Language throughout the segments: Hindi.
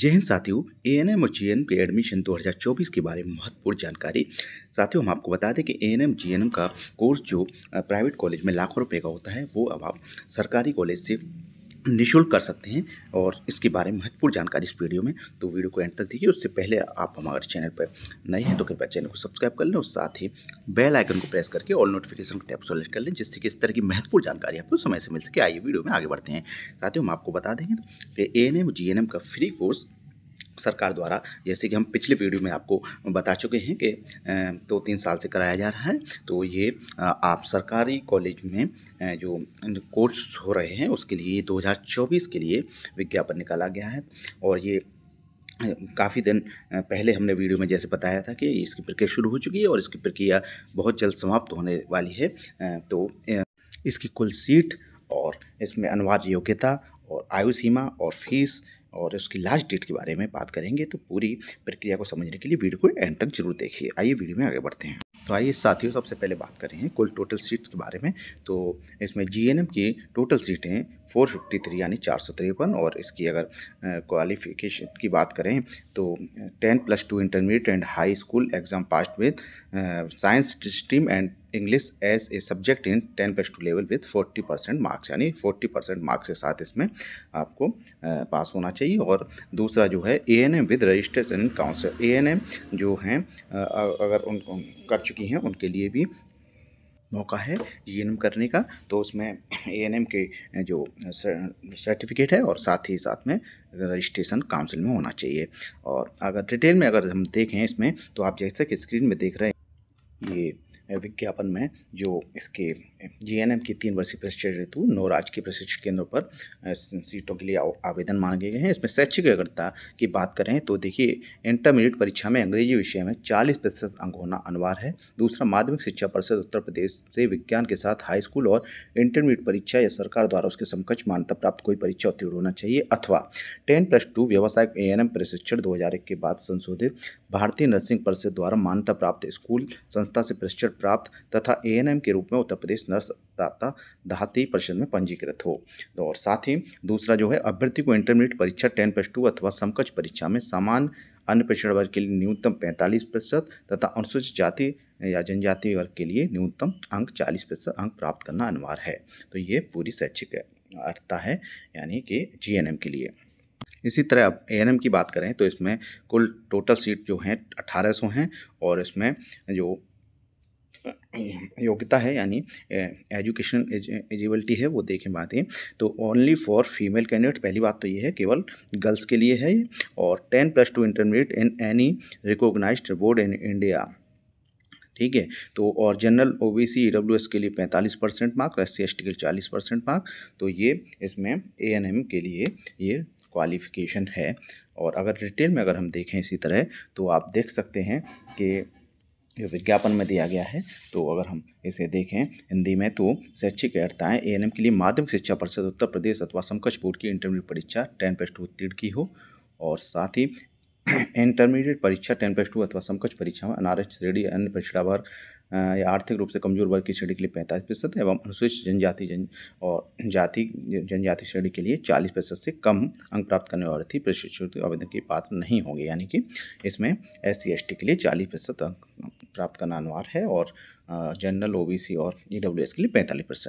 जय हिंद साथियों ए एन एम और जी एन के एडमिशन 2024 के बारे में महत्वपूर्ण जानकारी साथियों हम आपको बता दें कि A N M G N M का कोर्स जो प्राइवेट कॉलेज में लाखों रुपए का होता है वो अब आप सरकारी कॉलेज से निःशुल्क कर सकते हैं और इसके बारे में महत्वपूर्ण जानकारी इस वीडियो में तो वीडियो को एंड तक दीजिए उससे पहले आप हमारे चैनल पर नए हैं तो कृपया चैनल को सब्सक्राइब कर लें और साथ ही बेल आइकन को प्रेस करके ऑल नोटिफिकेशन टैप सेलेक्ट कर लें जिससे कि इस तरह की महत्वपूर्ण जानकारी आपको समय से मिल सके आइए वीडियो में आगे बढ़ते हैं साथ ही हम आपको बता देंगे कि A N M G N M का फ्री कोर्स सरकार द्वारा जैसे कि हम पिछले वीडियो में आपको बता चुके हैं कि दो तो तीन साल से कराया जा रहा है तो ये आप सरकारी कॉलेज में जो कोर्स हो रहे हैं उसके लिए 2024 के लिए विज्ञापन निकाला गया है और ये काफ़ी दिन पहले हमने वीडियो में जैसे बताया था कि इसकी प्रक्रिया शुरू हो चुकी है और इसकी प्रक्रिया बहुत जल्द समाप्त होने वाली है तो इसकी कुल सीट और इसमें अनिवार्य योग्यता और आयु सीमा और फीस और उसकी लास्ट डेट के बारे में बात करेंगे तो पूरी प्रक्रिया को समझने के लिए वीडियो को एंड तक जरूर देखिए आइए वीडियो में आगे बढ़ते हैं तो आइए साथियों सबसे पहले बात करें हैं कुल टोटल सीट्स के बारे में तो इसमें जीएनएम की टोटल सीटें 453 यानी चार और इसकी अगर क्वालिफिकेशन की बात करें तो 10 plus two intermediate and high school exam pass with science stream and English as a subject in ten plus two level with forty percent marks यानी फोर्टी परसेंट मार्क्स के साथ इसमें आपको पास होना चाहिए और दूसरा जो है A N M with registration in council A N M जो हैं अगर उन कर चुकी हैं उनके लिए भी मौका है जी एन एम करने का तो उसमें ए एन एम के जो सर्टिफिकेट है और साथ ही साथ में रजिस्ट्रेशन काउंसिल में होना चाहिए और अगर डिटेल में अगर हम देखें इसमें तो आप जैसे कि स्क्रीन में देख रहे हैं ये विज्ञापन में जो इसके जीएनएम की तीन वर्षीय प्रशिक्षण ऋतु नौ राजकीय प्रशिक्षण केंद्रों पर सीटों के लिए आवेदन मांगे गए हैं इसमें शैक्षिक अग्रता की बात करें तो देखिए इंटरमीडिएट परीक्षा में अंग्रेजी विषय में चालीस प्रतिशत अंक होना अनिवार्य है दूसरा माध्यमिक शिक्षा परिषद उत्तर प्रदेश से विज्ञान के साथ हाई स्कूल और इंटरमीडिएट परीक्षा या सरकार द्वारा उसके समकक्ष मान्यता प्राप्त कोई परीक्षा उत्तीर्ण होना चाहिए अथवा टेन प्लस टू व्यावसायिक ए एन एम प्रशिक्षण दो हजार एक के बाद संशोधित भारतीय नर्सिंग परिषद द्वारा मान्यता प्राप्त स्कूल संस्था से प्रशिक्षण प्राप्त तथा ए के रूप में उत्तर प्रदेश नर्स दाता परिषद में पंजीकृत हो तो और साथ ही दूसरा जो है अभ्यर्थी को इंटरमीडिएट परीक्षा टेन प्लस टू अथवा समकक्ष परीक्षा में समान अन्य पिछड़ा वर्ग के लिए न्यूनतम पैंतालीस प्रतिशत तथा अनुसूचित जाति या जनजाति वर्ग के लिए न्यूनतम अंक चालीस प्रतिशत अंक प्राप्त करना अनिवार्य है तो ये पूरी शैक्षिक अर्थता है यानी कि जी के लिए इसी तरह अब ए की बात करें तो इसमें कुल टोटल सीट जो हैं अठारह हैं और इसमें जो योग्यता है यानी एजुकेशन एजिबिलिटी है वो देखें बातें तो ओनली फॉर फीमेल कैंडिडेट पहली बात तो ये है केवल गर्ल्स के लिए है और ten plus two intermediate in any recognise board in India ठीक है तो और general O B C W S के लिए पैंतालीस percent mark S C S T के लिए चालीस परसेंट मार्क तो ये इसमें ए एन एम के लिए ये क्वालिफिकेशन है और अगर डिटेल में अगर हम देखें इसी तरह तो आप देख सकते हैं कि विज्ञापन में दिया गया है तो अगर हम इसे देखें हिंदी में तो शैक्षिक अर्थाएँ ए एन के लिए माध्यमिक शिक्षा परिषद उत्तर प्रदेश अथवा समकक्ष बोर्ड की इंटरव्यू परीक्षा टेन प्लस टू उत्तीर्ण की हो और साथ ही इंटरमीडिएट परीक्षा टेन प्लस टू अथवा समकक्ष परीक्षा में अनारक्ष श्रेणी अन्य वर्ग या आर्थिक रूप से कमजोर वर्ग की श्रेणी के लिए पैंतालीस प्रतिशत एवं अनुसूचित जनजाति जन और जाति जनजाति श्रेणी के लिए चालीस प्रतिशत से कम अंक प्राप्त करने वाले थी प्रशिक्षित आवेदन के पात्र नहीं होंगे यानी कि इसमें एस सी के लिए चालीस प्रतिशत अंक प्राप्त करना अनिवार्य है और जनरल ओ और ई के लिए पैंतालीस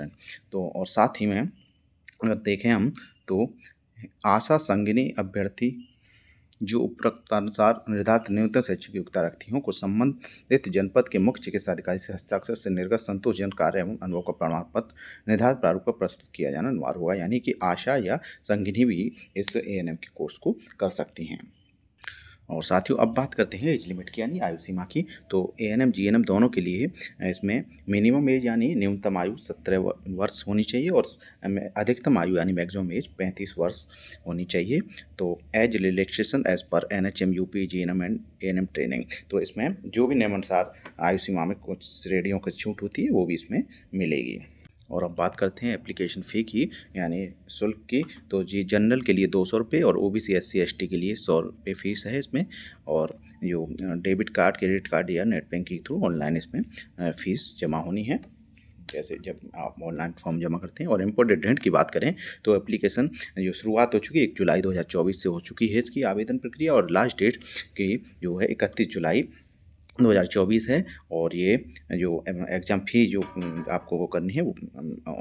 तो और साथ ही में अगर देखें हम तो आशा संगिनी अभ्यर्थी जो उपरोक्तानुसार निर्धारित न्यूनतम शैक्षिक योग्यता रखती हों को संबंधित जनपद के मुख्य चिकित्सा अधिकारी से हस्ताक्षर से निर्गत संतोषजनक कार्य एवं अनुभव का प्रमाण पत्र निर्धारित प्रारूप पर प्रस्तुत किया जाना अनिवार्य होगा यानी कि आशा या संगिनी भी इस ए के कोर्स को कर सकती हैं और साथियों अब बात करते हैं एज लिमिट की यानी आयु सीमा की तो A N M G N M दोनों के लिए इसमें मिनिमम एज यानी न्यूनतम आयु सत्रह वर्ष होनी चाहिए और अधिकतम आयु यानी मैक्सिमम एज पैंतीस वर्ष होनी चाहिए तो एज रिलैक्सेशन एज पर N H M U P G N M and A N M training तो इसमें जो भी नियमानुसार आयु सीमा में कुछ श्रेणियों की छूट होती है वो भी इसमें मिलेगी और अब बात करते हैं एप्लीकेशन फ़ी की यानी शुल्क की तो जी जनरल के लिए दो सौ रुपये और O B C S C S T के लिए सौ रुपये फ़ीस है इसमें और जो डेबिट कार्ड क्रेडिट कार्ड या नेट बैंकिंग के थ्रू ऑनलाइन इसमें फ़ीस जमा होनी है जैसे जब आप ऑनलाइन फॉर्म जमा करते हैं और इम्पोर्टेड रेंट की बात करें तो एप्लीकेशन जो शुरुआत हो चुकी है एक जुलाई 2024 से हो चुकी है इसकी आवेदन प्रक्रिया और लास्ट डेट की जो है इकतीस जुलाई 2024 है और ये जो एग्ज़ाम फ़ी जो आपको वो करनी है वो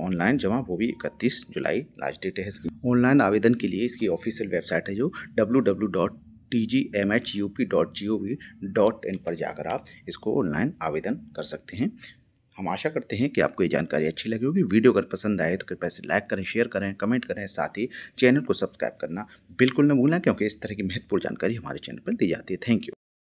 ऑनलाइन जमा वो भी 31 जुलाई लास्ट डेट है इसकी ऑनलाइन आवेदन के लिए इसकी ऑफिशियल वेबसाइट है जो W W dot T G M H U P dot G O V dot in पर जाकर आप इसको ऑनलाइन आवेदन कर सकते हैं हम आशा करते हैं कि आपको ये जानकारी अच्छी लगी होगी वीडियो अगर पसंद आए तो कृपया इसे लाइक करें शेयर करें कमेंट करें साथ ही चैनल को सब्सक्राइब करना बिल्कुल न भूलें क्योंकि इस तरह की महत्वपूर्ण जानकारी हमारे चैनल पर दी जाती है थैंक यू